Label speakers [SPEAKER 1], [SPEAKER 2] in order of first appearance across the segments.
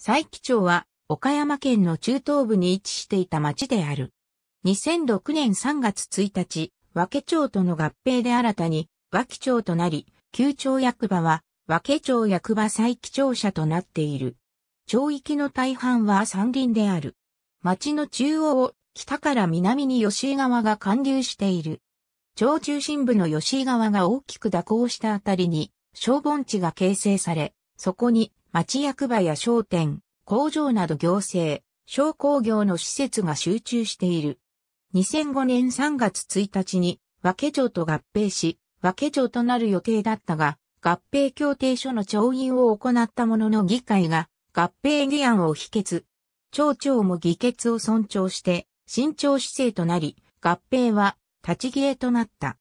[SPEAKER 1] 佐伯町は岡山県の中東部に位置していた町である。2006年3月1日、和気町との合併で新たに和気町となり、旧町役場は和気町役場佐伯町舎となっている。町域の大半は山林である。町の中央を北から南に吉井川が貫流している。町中心部の吉井川が大きく蛇行したあたりに、小盆地が形成され、そこに町役場や商店、工場など行政、商工業の施設が集中している。2005年3月1日に、和気町と合併し、和気町となる予定だったが、合併協定書の調印を行ったものの議会が合併議案を否決。町長も議決を尊重して、慎重姿勢となり、合併は立ち消えとなった。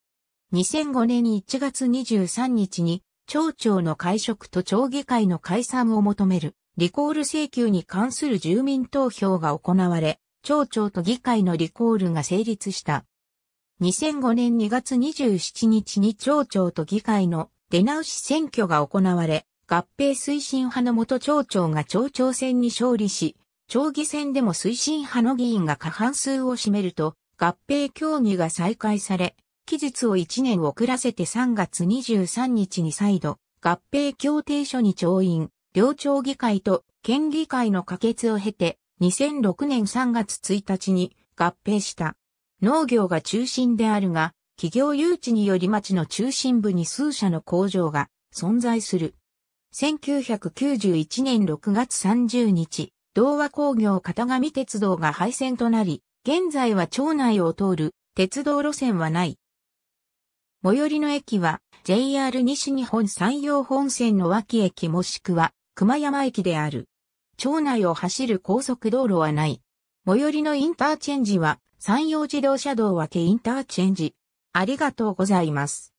[SPEAKER 1] 2005年1月23日に町長の会食と町議会の解散を求める、リコール請求に関する住民投票が行われ、町長と議会のリコールが成立した。2005年2月27日に町長と議会の出直し選挙が行われ、合併推進派の元町長が町長選に勝利し、町議選でも推進派の議員が過半数を占めると、合併協議が再開され、期日を1年遅らせて3月23日に再度、合併協定書に調印、両長議会と県議会の可決を経て、2006年3月1日に合併した。農業が中心であるが、企業誘致により町の中心部に数社の工場が存在する。1991年6月30日、同和工業片上鉄道が廃線となり、現在は町内を通る鉄道路線はない。最寄りの駅は JR 西日本山陽本線の脇駅もしくは熊山駅である。町内を走る高速道路はない。最寄りのインターチェンジは山陽自動車道分けインターチェンジ。ありがとうございます。